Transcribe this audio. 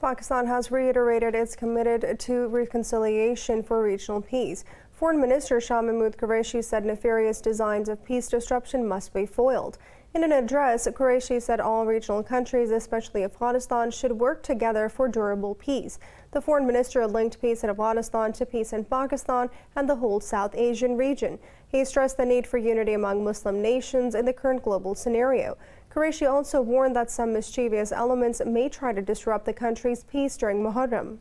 Pakistan has reiterated it's committed to reconciliation for regional peace. Foreign Minister Shah Mahmoud Qureshi said nefarious designs of peace disruption must be foiled. In an address, Qureshi said all regional countries, especially Afghanistan, should work together for durable peace. The foreign minister linked peace in Afghanistan to peace in Pakistan and the whole South Asian region. He stressed the need for unity among Muslim nations in the current global scenario. Qureshi also warned that some mischievous elements may try to disrupt the country's peace during Muharram.